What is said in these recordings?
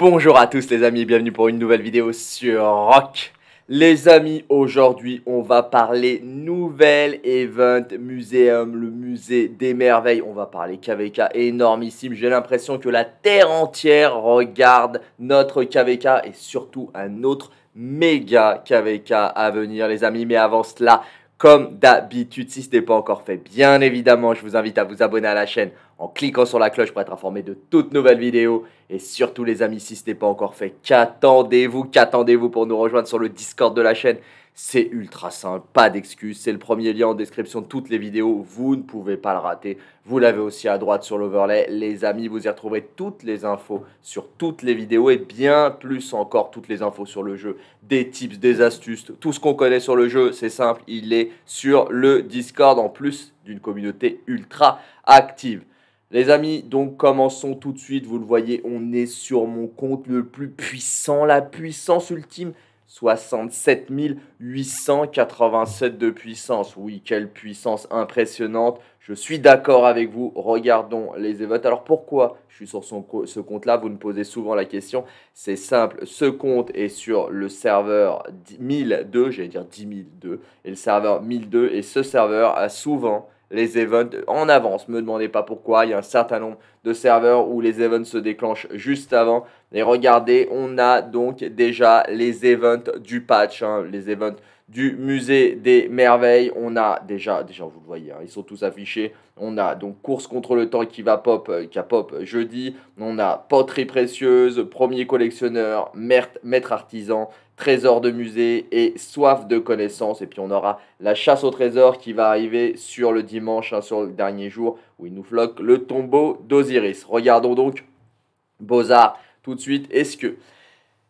Bonjour à tous les amis, bienvenue pour une nouvelle vidéo sur Rock. Les amis, aujourd'hui on va parler nouvel event muséum, le musée des merveilles. On va parler KVK énormissime. J'ai l'impression que la terre entière regarde notre KVK et surtout un autre méga KVK à venir les amis. Mais avant cela, comme d'habitude, si ce n'est pas encore fait, bien évidemment, je vous invite à vous abonner à la chaîne en cliquant sur la cloche pour être informé de toutes nouvelles vidéos. Et surtout les amis, si ce n'est pas encore fait, qu'attendez-vous Qu'attendez-vous pour nous rejoindre sur le Discord de la chaîne c'est ultra simple, pas d'excuses. C'est le premier lien en description de toutes les vidéos. Vous ne pouvez pas le rater. Vous l'avez aussi à droite sur l'overlay. Les amis, vous y retrouverez toutes les infos sur toutes les vidéos et bien plus encore toutes les infos sur le jeu. Des tips, des astuces, tout ce qu'on connaît sur le jeu, c'est simple. Il est sur le Discord en plus d'une communauté ultra active. Les amis, donc commençons tout de suite. Vous le voyez, on est sur mon compte le plus puissant, la puissance ultime 67 887 de puissance. Oui, quelle puissance impressionnante. Je suis d'accord avec vous. Regardons les events, Alors pourquoi je suis sur ce compte-là Vous me posez souvent la question. C'est simple. Ce compte est sur le serveur 1002, j'allais dire 10002, et le serveur 1002. Et ce serveur a souvent les events en avance. ne Me demandez pas pourquoi. Il y a un certain nombre de serveurs où les events se déclenchent juste avant. Et regardez, on a donc déjà les events du patch, hein, les events du musée des merveilles. On a déjà, déjà vous le voyez, hein, ils sont tous affichés. On a donc course contre le temps qui va pop, euh, qui a pop jeudi. On a poterie précieuse, premier collectionneur, maître artisan, trésor de musée et soif de connaissance. Et puis on aura la chasse au trésor qui va arriver sur le dimanche, hein, sur le dernier jour où il nous floque le tombeau d'Osiris. Regardons donc Beaux-Arts tout de suite. Est-ce que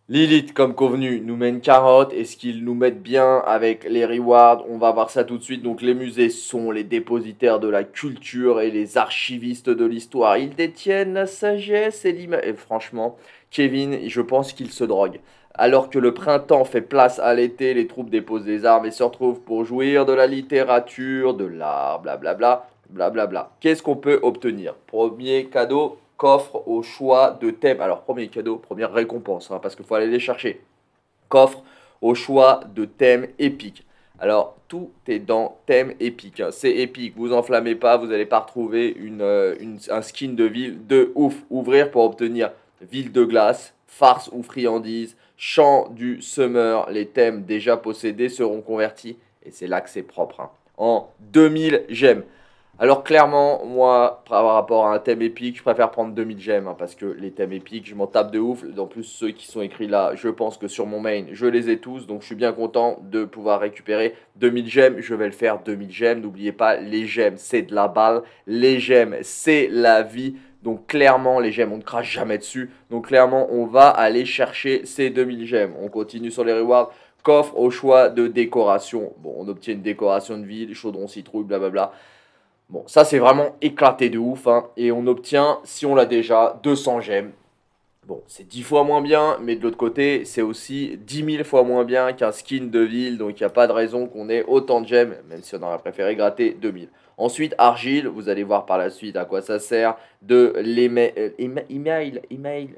Lilith, comme convenu, nous mène carotte Est-ce qu'ils nous mettent bien avec les rewards On va voir ça tout de suite. Donc les musées sont les dépositaires de la culture et les archivistes de l'histoire. Ils détiennent la sagesse et l'image. Et franchement, Kevin, je pense qu'il se drogue. Alors que le printemps fait place à l'été, les troupes déposent des armes et se retrouvent pour jouir de la littérature, de l'art, blablabla, blablabla. Qu'est-ce qu'on peut obtenir Premier cadeau, coffre au choix de thème. Alors, premier cadeau, première récompense, hein, parce qu'il faut aller les chercher. Coffre au choix de thème épique. Alors, tout est dans thème épique. Hein. C'est épique, vous enflammez pas, vous n'allez pas retrouver euh, un skin de ville de ouf. Ouvrir pour obtenir ville de glace, farce ou friandise, chant du summer. Les thèmes déjà possédés seront convertis. Et c'est là que c'est propre. Hein. En 2000 j'aime. Alors clairement, moi, par rapport à un thème épique, je préfère prendre 2000 gemmes, hein, parce que les thèmes épiques, je m'en tape de ouf. En plus, ceux qui sont écrits là, je pense que sur mon main, je les ai tous, donc je suis bien content de pouvoir récupérer 2000 gemmes. Je vais le faire, 2000 gemmes. N'oubliez pas, les gemmes, c'est de la balle. Les gemmes, c'est la vie. Donc clairement, les gemmes, on ne crache jamais dessus. Donc clairement, on va aller chercher ces 2000 gemmes. On continue sur les rewards. Coffre au choix de décoration. Bon, on obtient une décoration de ville, chaudron citrouille, blablabla. Bla Bon, ça c'est vraiment éclaté de ouf. Hein. et on obtient, si on l'a déjà, 200 gemmes. Bon, c'est 10 fois moins bien, mais de l'autre côté, c'est aussi 10 000 fois moins bien qu'un skin de ville. Donc il n'y a pas de raison qu'on ait autant de gemmes, même si on aurait préféré gratter 2000. Ensuite, argile, vous allez voir par la suite à quoi ça sert. De l'email, euh, email, email.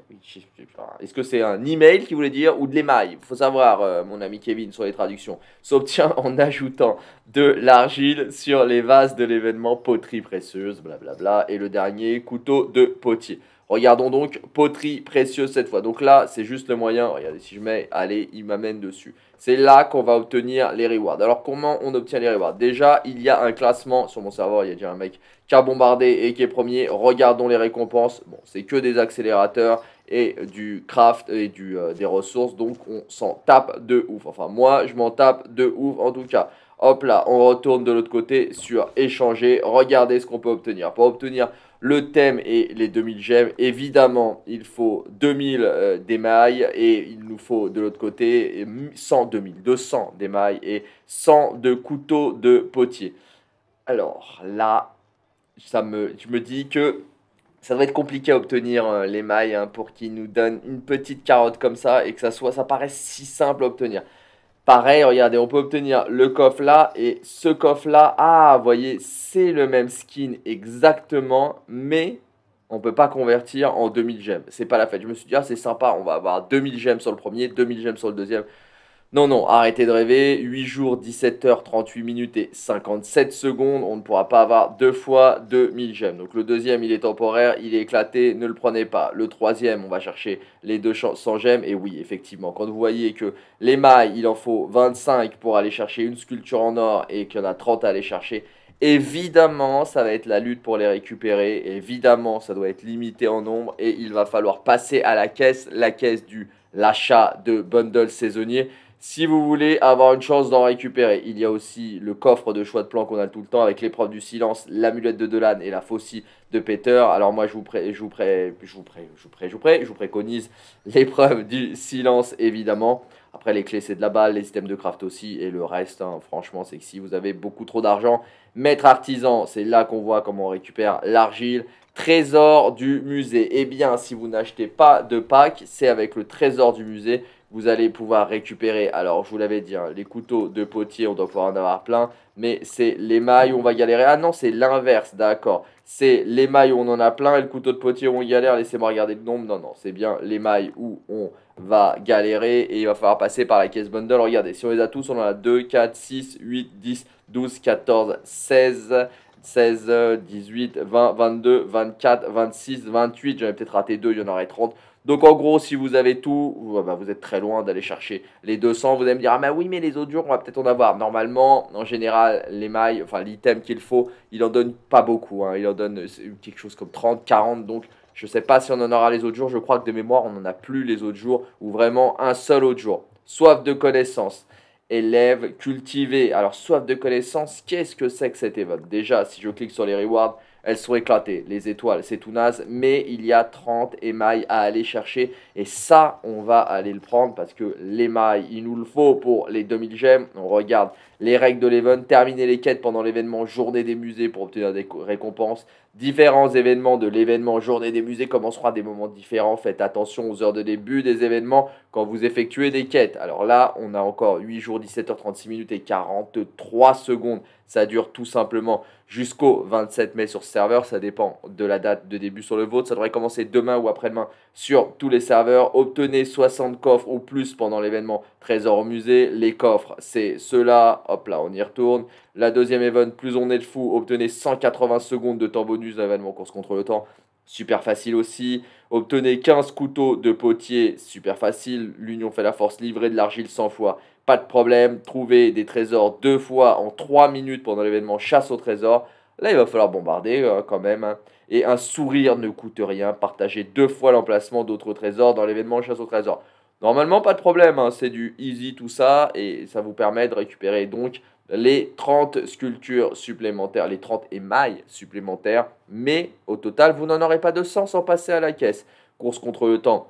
Est-ce que c'est un email qui voulait dire ou de l'email Il faut savoir, euh, mon ami Kevin, sur les traductions. S'obtient en ajoutant de l'argile sur les vases de l'événement poterie précieuse, blablabla. Et le dernier, couteau de potier. Regardons donc poterie précieuse cette fois. Donc là, c'est juste le moyen. Regardez, si je mets, allez, il m'amène dessus. C'est là qu'on va obtenir les rewards. Alors comment on obtient les rewards Déjà, il y a un classement sur mon serveur. Il y a déjà un mec qui a bombardé et qui est premier. Regardons les récompenses. Bon, c'est que des accélérateurs et du craft et du, euh, des ressources. Donc on s'en tape de ouf. Enfin, moi, je m'en tape de ouf en tout cas. Hop là, on retourne de l'autre côté sur échanger. Regardez ce qu'on peut obtenir. Pour obtenir le thème et les 2000 gemmes. Évidemment, il faut 2000 euh, d'émail et il nous faut de l'autre côté 100, 2000, 200 d'émail et 100 de couteaux de potier. Alors là, ça me, je me dis que ça doit être compliqué à obtenir euh, l'émail hein, pour qu'il nous donne une petite carotte comme ça et que ça soit, ça paraisse si simple à obtenir. Pareil, regardez, on peut obtenir le coffre là et ce coffre là. Ah, vous voyez, c'est le même skin exactement, mais on ne peut pas convertir en 2000 gemmes. C'est pas la fête. Je me suis dit, ah, c'est sympa, on va avoir 2000 gemmes sur le premier, 2000 gemmes sur le deuxième. Non, non, arrêtez de rêver. 8 jours, 17h, 38 minutes et 57 secondes. On ne pourra pas avoir deux fois 2000 gemmes. Donc le deuxième, il est temporaire, il est éclaté, ne le prenez pas. Le troisième, on va chercher les deux sans gemmes. Et oui, effectivement, quand vous voyez que les mailles, il en faut 25 pour aller chercher une sculpture en or et qu'il y en a 30 à aller chercher, Évidemment, ça va être la lutte pour les récupérer. Évidemment, ça doit être limité en nombre et il va falloir passer à la caisse, la caisse du l'achat de bundles saisonniers si vous voulez avoir une chance d'en récupérer, il y a aussi le coffre de choix de plan qu'on a tout le temps avec l'épreuve du silence, l'amulette de Delane et la faucille de Peter. Alors moi je vous, je vous, je vous, je vous, je vous, préconise l'épreuve du silence évidemment. Après les clés c'est de la balle, les systèmes de craft aussi et le reste hein, franchement c'est que si vous avez beaucoup trop d'argent, maître artisan c'est là qu'on voit comment on récupère l'argile. Trésor du musée, eh bien si vous n'achetez pas de pack c'est avec le trésor du musée vous allez pouvoir récupérer, alors je vous l'avais dit, hein, les couteaux de potier, on doit pouvoir en avoir plein, mais c'est les mailles où on va galérer. Ah non, c'est l'inverse, d'accord. C'est les mailles où on en a plein et le couteau de potier où on galère. Laissez-moi regarder le nombre. Non, non, c'est bien les mailles où on va galérer et il va falloir passer par la caisse bundle. Regardez, si on les a tous, on en a 2, 4, 6, 8, 10, 12, 14, 16... 16, 18, 20, 22, 24, 26, 28, j'en ai peut-être raté 2, il y en aurait 30. Donc en gros, si vous avez tout, vous ah bah, êtes très loin d'aller chercher les 200. Vous allez me dire, ah bah oui, mais les autres jours, on va peut-être en avoir. Normalement, en général, les mailles, enfin l'item qu'il faut, il en donne pas beaucoup. Hein. Il en donne euh, quelque chose comme 30, 40. Donc je ne sais pas si on en aura les autres jours. Je crois que de mémoire, on n'en a plus les autres jours ou vraiment un seul autre jour. Soif de connaissance élève cultivé. Alors, soif de connaissance, qu'est-ce que c'est que cet event Déjà, si je clique sur les rewards, elles sont éclatées, les étoiles, c'est tout naze, mais il y a 30 émails à aller chercher, et ça, on va aller le prendre, parce que l'émail, il nous le faut pour les 2000 gemmes, on regarde les règles de l'event, terminer les quêtes pendant l'événement, journée des musées pour obtenir des récompenses, différents événements de l'événement Journée des musées commenceront à des moments différents. Faites attention aux heures de début des événements quand vous effectuez des quêtes. Alors là, on a encore 8 jours, 17h36 minutes et 43 secondes. Ça dure tout simplement jusqu'au 27 mai sur ce serveur. Ça dépend de la date de début sur le vôtre. Ça devrait commencer demain ou après-demain sur tous les serveurs. Obtenez 60 coffres ou plus pendant l'événement Trésor au musée. Les coffres, c'est ceux-là. Hop là, on y retourne. La deuxième event, plus on est de fou, obtenez 180 secondes de temps bonus d'événement course contre le temps. Super facile aussi. Obtenez 15 couteaux de potier. Super facile. L'union fait la force. livrer de l'argile 100 fois. Pas de problème. Trouver des trésors deux fois en 3 minutes pendant l'événement chasse au trésor. Là, il va falloir bombarder euh, quand même. Hein. Et un sourire ne coûte rien. Partager deux fois l'emplacement d'autres trésors dans l'événement chasse au trésor. Normalement, pas de problème. Hein. C'est du easy tout ça. Et ça vous permet de récupérer donc les 30 sculptures supplémentaires, les 30 émailles supplémentaires, mais au total, vous n'en aurez pas de sens sans passer à la caisse. Course contre le temps,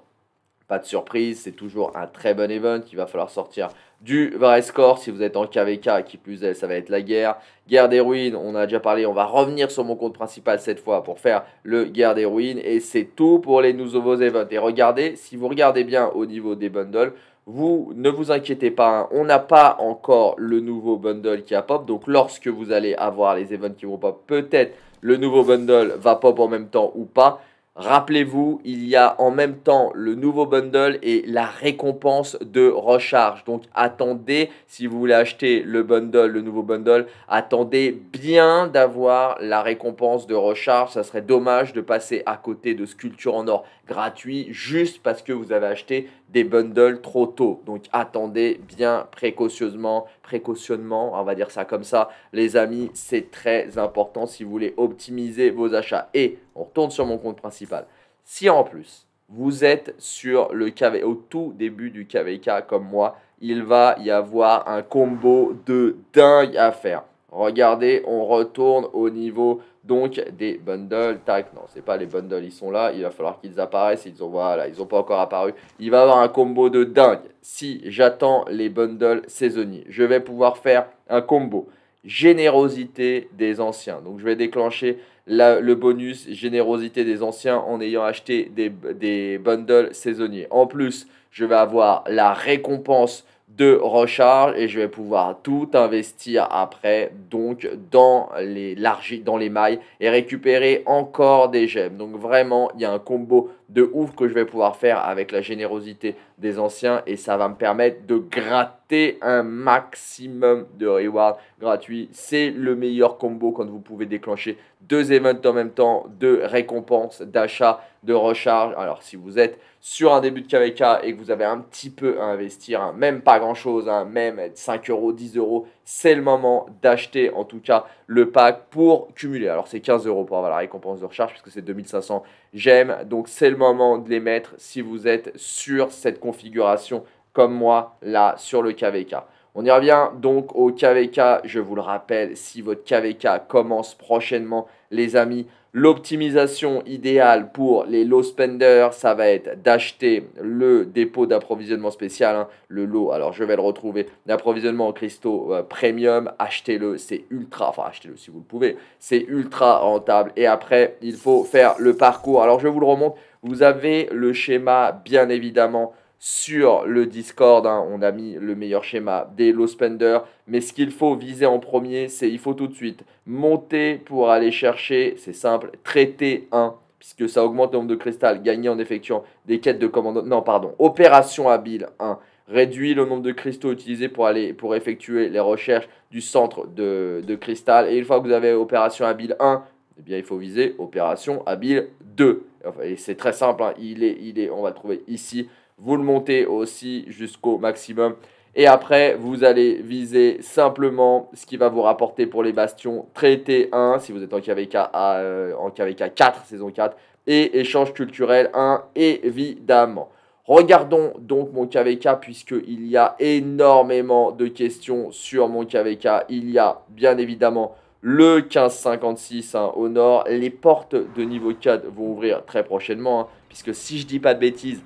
pas de surprise, c'est toujours un très bon event qu'il va falloir sortir du vrai score si vous êtes en KVK, qui plus est, ça va être la guerre. Guerre des ruines, on a déjà parlé, on va revenir sur mon compte principal cette fois pour faire le guerre des ruines. Et c'est tout pour les nouveaux events. Et regardez, si vous regardez bien au niveau des bundles, vous ne vous inquiétez pas, hein. on n'a pas encore le nouveau bundle qui a pop. Donc lorsque vous allez avoir les events qui vont pop, peut-être le nouveau bundle va pop en même temps ou pas. Rappelez-vous, il y a en même temps le nouveau bundle et la récompense de recharge. Donc attendez, si vous voulez acheter le bundle, le nouveau bundle, attendez bien d'avoir la récompense de recharge. Ça serait dommage de passer à côté de Sculpture en or gratuit juste parce que vous avez acheté des bundles trop tôt. Donc attendez bien précautieusement, précautionnement, on va dire ça comme ça. Les amis, c'est très important si vous voulez optimiser vos achats. Et on retourne sur mon compte principal. Si en plus, vous êtes sur le KV, au tout début du KVK comme moi, il va y avoir un combo de dingue à faire. Regardez, on retourne au niveau donc des bundles. Tac, non, c'est pas les bundles, ils sont là. Il va falloir qu'ils apparaissent. Ils ont voilà, ils pas encore apparu. Il va avoir un combo de dingue. Si j'attends les bundles saisonniers, je vais pouvoir faire un combo générosité des anciens. Donc je vais déclencher le bonus générosité des anciens en ayant acheté des, bundles saisonniers. En plus, je vais avoir la récompense de recharge et je vais pouvoir tout investir après donc dans les, dans les mailles et récupérer encore des gemmes. Donc vraiment, il y a un combo de ouf que je vais pouvoir faire avec la générosité des anciens et ça va me permettre de gratter un maximum de rewards gratuits. C'est le meilleur combo quand vous pouvez déclencher deux events en même temps, de récompenses, d'achat, de recharge. Alors si vous êtes sur un début de KVK et que vous avez un petit peu à investir, hein, même pas grand chose, hein, même 5 euros, 10 euros, c'est le moment d'acheter en tout cas le pack pour cumuler. Alors c'est 15 euros pour avoir la récompense de recharge puisque c'est 2500 gemmes. Donc c'est le moment de les mettre si vous êtes sur cette configuration comme moi là sur le KVK. On y revient donc au KVK. Je vous le rappelle, si votre KVK commence prochainement, les amis, l'optimisation idéale pour les low spenders, ça va être d'acheter le dépôt d'approvisionnement spécial, hein, le lot. Alors je vais le retrouver d'approvisionnement en cristaux euh, premium. Achetez-le, c'est ultra, enfin achetez-le si vous le pouvez, c'est ultra rentable. Et après, il faut faire le parcours. Alors je vous le remonte, vous avez le schéma bien évidemment sur le Discord. Hein, on a mis le meilleur schéma des low spenders. Mais ce qu'il faut viser en premier, c'est il faut tout de suite monter pour aller chercher, c'est simple, traiter 1, puisque ça augmente le nombre de cristaux, gagné en effectuant des quêtes de commandant. Non, pardon, opération habile 1 réduit le nombre de cristaux utilisés pour, aller, pour effectuer les recherches du centre de, cristal. Et une fois que vous avez opération habile 1, eh bien, il faut viser opération habile 2. et c'est très simple, hein, il est, il est, on va trouver ici vous le montez aussi jusqu'au maximum. Et après, vous allez viser simplement ce qui va vous rapporter pour les bastions Traité 1 si vous êtes en KVK, euh, en KVK 4, saison 4, et échange culturel 1, évidemment. Regardons donc mon KVK puisqu'il y a énormément de questions sur mon KVK. Il y a bien évidemment le 1556 56 hein, au nord. Les portes de niveau 4 vont ouvrir très prochainement hein, puisque si je dis pas de bêtises,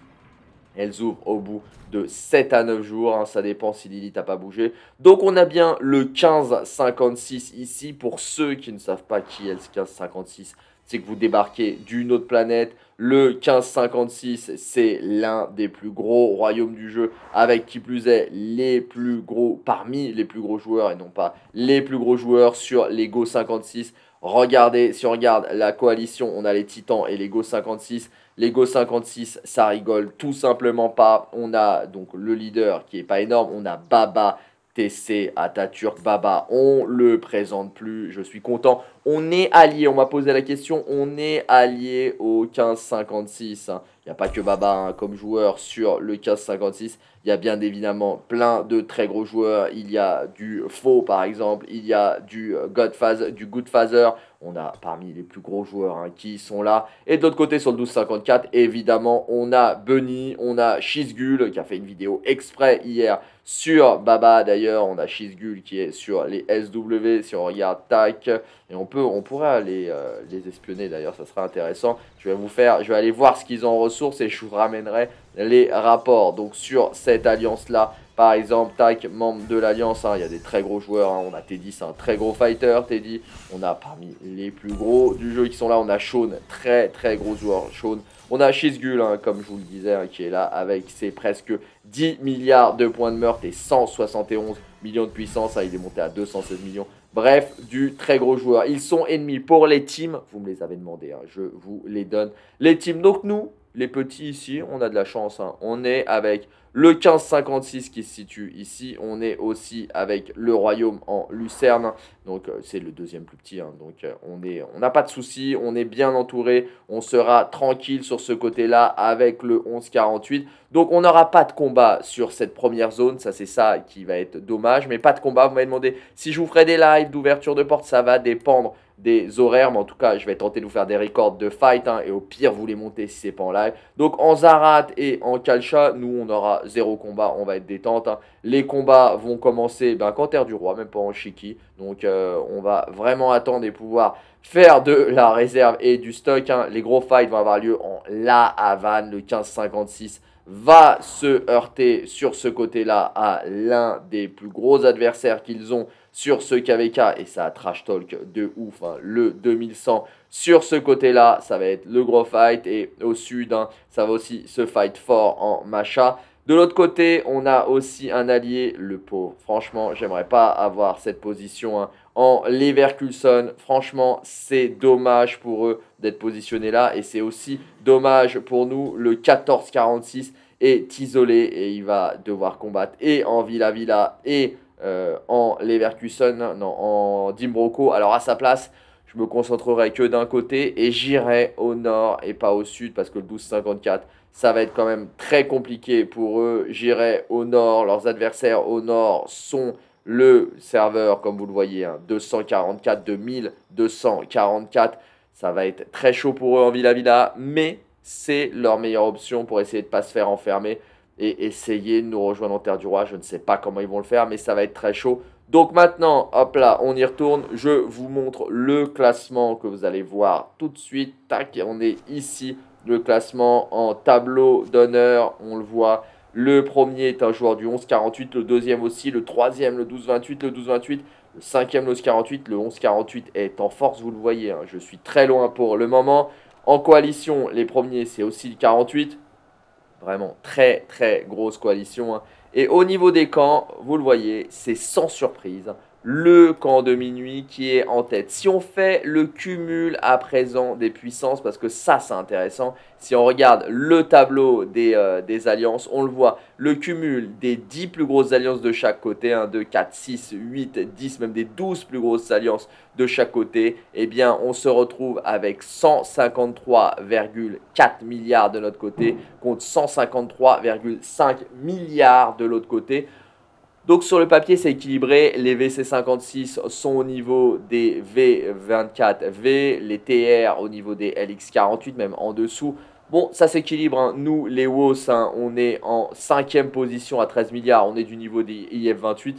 elles ouvrent au bout de 7 à 9 jours. Hein. ça dépend si Lilith n'a pas bougé. Donc on a bien le 1556 ici. Pour ceux qui ne savent pas qui est le 1556, c'est que vous débarquez d'une autre planète. Le 1556, c'est l'un des plus gros royaumes du jeu, avec qui plus est les plus gros, parmi les plus gros joueurs, et non pas les plus gros joueurs sur les 56. Regardez, si on regarde la coalition, on a les Titans et l'Ego 56. Lego 56, ça rigole tout simplement pas. On a donc le leader qui est pas énorme. On a Baba TC Atatürk Baba. On le présente plus. Je suis content. On est allié. On m'a posé la question. On est allié au 1556. Il n'y a pas que Baba hein, comme joueur sur le 1556. Il y a bien évidemment plein de très gros joueurs. Il y a du Faux, par exemple. Il y a du euh, Godfather, du On a parmi les plus gros joueurs hein, qui sont là. Et de l'autre côté, sur le 1254, évidemment, on a Bunny, on a Shizgul qui a fait une vidéo exprès hier sur Baba. D'ailleurs, on a Shizgul qui est sur les SW. Si on regarde, tac. Et on, peut, on pourrait aller euh, les espionner d'ailleurs, ça serait intéressant. Je vais vous faire, je vais aller voir ce qu'ils ont en ressources et je vous ramènerai les rapports. Donc sur cette alliance-là, par exemple, tac, membre de l'Alliance, hein, il y a des très gros joueurs, hein. on a Teddy, c'est un très gros fighter, Teddy, on a parmi les plus gros du jeu qui sont là, on a Sean, très très gros joueur, Sean, on a Shizgul, hein, comme je vous le disais, qui est là avec ses presque 10 milliards de points de meurtre et 171 millions de puissance, ah, il est monté à 216 millions, Bref, du très gros joueur. Ils sont ennemis pour les teams. Vous me les avez demandé, je vous les donne. Les teams, donc nous, les petits ici, on a de la chance. Hein. On est avec le 1556 qui se situe ici. On est aussi avec le royaume en Lucerne. Donc euh, c'est le deuxième plus petit. Hein. Donc euh, on est, on n'a pas de soucis, On est bien entouré. On sera tranquille sur ce côté-là avec le 1148. Donc on n'aura pas de combat sur cette première zone. Ça c'est ça qui va être dommage. Mais pas de combat. Vous m'avez demandé si je vous ferai des lives d'ouverture de porte. Ça va dépendre des horaires, mais en tout cas, je vais tenter de vous faire des records de fight, hein, et au pire, vous les montez si c'est pas en live. Donc en Zarat et en Kalcha, nous, on aura zéro combat, on va être détente. Hein. Les combats vont commencer ben, qu'en Terre du Roi, même pas en Shiki. Donc euh, on va vraiment attendre et pouvoir faire de la réserve et du stock. Hein. Les gros fights vont avoir lieu en La Havane, le 15-56 va se heurter sur ce côté-là à l'un des plus gros adversaires qu'ils ont sur ce KVK et ça trash talk de ouf. Hein. le 2100 sur ce côté-là, ça va être le gros fight et au sud, hein, ça va aussi se fight fort en macha. De l'autre côté, on a aussi un allié, le pauvre. Franchement, j'aimerais pas avoir cette position hein, en Leverkusen. Franchement, c'est dommage pour eux d'être positionnés là. Et c'est aussi dommage pour nous, le 14-46 est isolé et il va devoir combattre et en Villa Villa et euh, en Leverkusen, non, en Dimbroco. Alors à sa place, je me concentrerai que d'un côté et j'irai au nord et pas au sud parce que le 12-54, ça va être quand même très compliqué pour eux. J'irai au nord, leurs adversaires au nord sont le serveur, comme vous le voyez, 244 hein, 2244 Ça va être très chaud pour eux en Villa Villa, mais c'est leur meilleure option pour essayer de ne pas se faire enfermer et essayer de nous rejoindre en Terre du Roi. Je ne sais pas comment ils vont le faire, mais ça va être très chaud. Donc maintenant, hop là, on y retourne. Je vous montre le classement que vous allez voir tout de suite. Tac, on est ici. Le classement en tableau d'honneur, on le voit. Le premier est un joueur du 11-48, le deuxième aussi, le troisième le 12-28, le 12-28, le cinquième le 11-48, le 11-48 est en force, vous le voyez, hein. je suis très loin pour le moment. En coalition, les premiers c'est aussi le 48, Vraiment, très très grosse coalition. Hein. Et au niveau des camps, vous le voyez, c'est sans surprise le camp de minuit qui est en tête. Si on fait le cumul à présent des puissances, parce que ça c'est intéressant, si on regarde le tableau des, euh, alliances, on le voit, le cumul des 10 plus grosses alliances de chaque côté, 1, 2, 4, 6, 8, 10, même des 12 plus grosses alliances de chaque côté, eh bien on se retrouve avec 153,4 milliards de notre côté contre 153,5 milliards de l'autre côté. Donc sur le papier, c'est équilibré. Les VC56 sont au niveau des V24V, les TR au niveau des LX48, même en dessous. Bon, ça s'équilibre. Hein. Nous, les WOS, hein, on est en 5 cinquième position à 13 milliards. On est du niveau des IF28.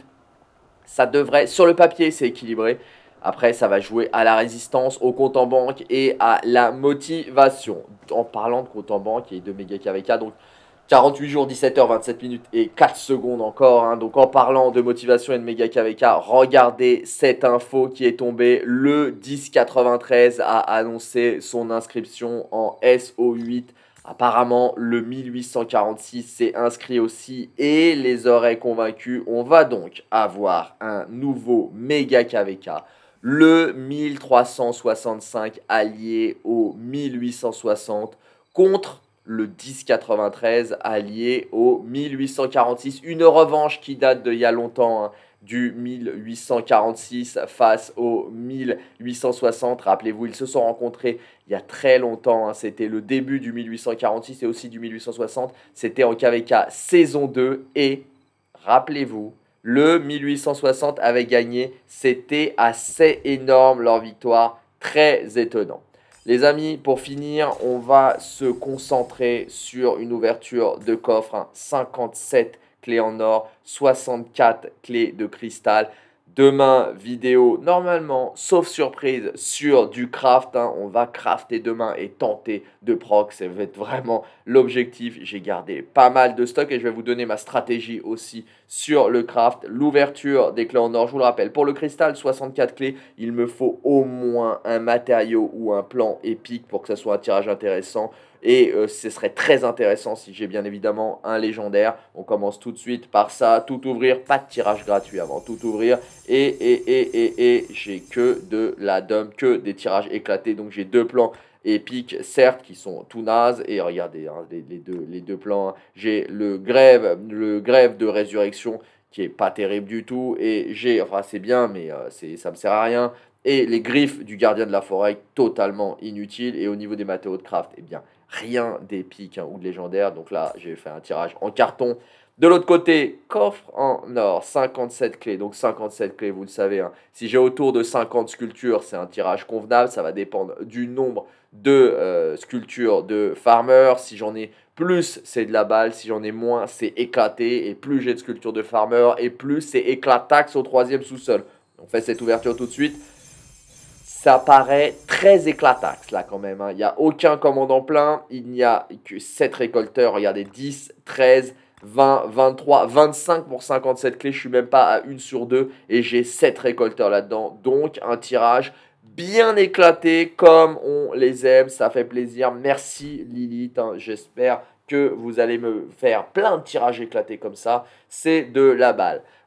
Ça devrait, sur le papier, c'est équilibré. Après, ça va jouer à la résistance, au compte en banque et à la motivation. En parlant de compte en banque et de méga KVK, donc 48 jours, 17h27 minutes et 4 secondes encore. Hein. Donc en parlant de motivation et de méga KVK, regardez cette info qui est tombée. Le 1093 a annoncé son inscription en SO8. Apparemment, le 1846 s'est inscrit aussi et les aurait convaincus. On va donc avoir un nouveau méga KVK le 1365 allié au 1860 contre le 1093 allié au 1846. Une revanche qui date d'il y a longtemps. Hein, du 1846 face au 1860. Rappelez-vous, ils se sont rencontrés il y a très longtemps. Hein. C'était le début du 1846 et aussi du 1860. C'était en KVK saison 2. Et rappelez-vous, le 1860 avait gagné. C'était assez énorme leur victoire. Très étonnant. Les amis, pour finir, on va se concentrer sur une ouverture de coffre, 57 hein. clés en or, 64 clés de cristal. Demain, vidéo normalement, sauf surprise, sur du craft. Hein. on va crafter demain et tenter de proc. Ça va être vraiment l'objectif. J'ai gardé pas mal de stock et je vais vous donner ma stratégie aussi sur le craft. L'ouverture des clés en or, je vous le rappelle. Pour le cristal, 64 clés, il me faut au moins un matériau ou un plan épique pour que ça soit un tirage intéressant et euh, ce serait très intéressant si j'ai bien évidemment un légendaire. On commence tout de suite par ça. Tout ouvrir, pas de tirage gratuit avant. Tout ouvrir. Et, et, et, et, et j'ai que de la dôme, que des tirages éclatés. Donc j'ai deux plans épiques, certes, qui sont tout nazes. Et regardez, hein, les, deux, plans. Hein. J'ai le grève, le grève de résurrection qui est pas terrible du tout. Et j'ai, enfin c'est bien, mais euh, ça me sert à rien. Et les griffes du gardien de la forêt, totalement inutiles. Et au niveau des matériaux de craft, eh bien, rien d'épique hein, ou de légendaire. Donc là, j'ai fait un tirage en carton. De l'autre côté, coffre en or, 57 clés. Donc 57 clés, vous le savez. Hein. Si j'ai autour de 50 sculptures, c'est un tirage convenable. Ça va dépendre du nombre de euh, sculptures de farmer. Si j'en ai plus, c'est de la balle. Si j'en ai moins, c'est éclaté. Et plus j'ai de sculptures de farmer, et plus c'est éclataxe au troisième sous-sol. On fait cette ouverture tout de suite ça paraît très éclatax là quand même. Hein. Il n'y a aucun commandant plein, il n'y a que 7 récolteurs. Regardez, 10, 13, 20, 23, 25 pour 57 clés. Je suis même pas à 1 sur 2 et j'ai 7 récolteurs là-dedans. Donc un tirage bien éclaté comme on les aime. Ça fait plaisir. Merci Lilith. Hein, j'espère que vous allez me faire plein de tirages éclatés comme ça. C'est de la balle.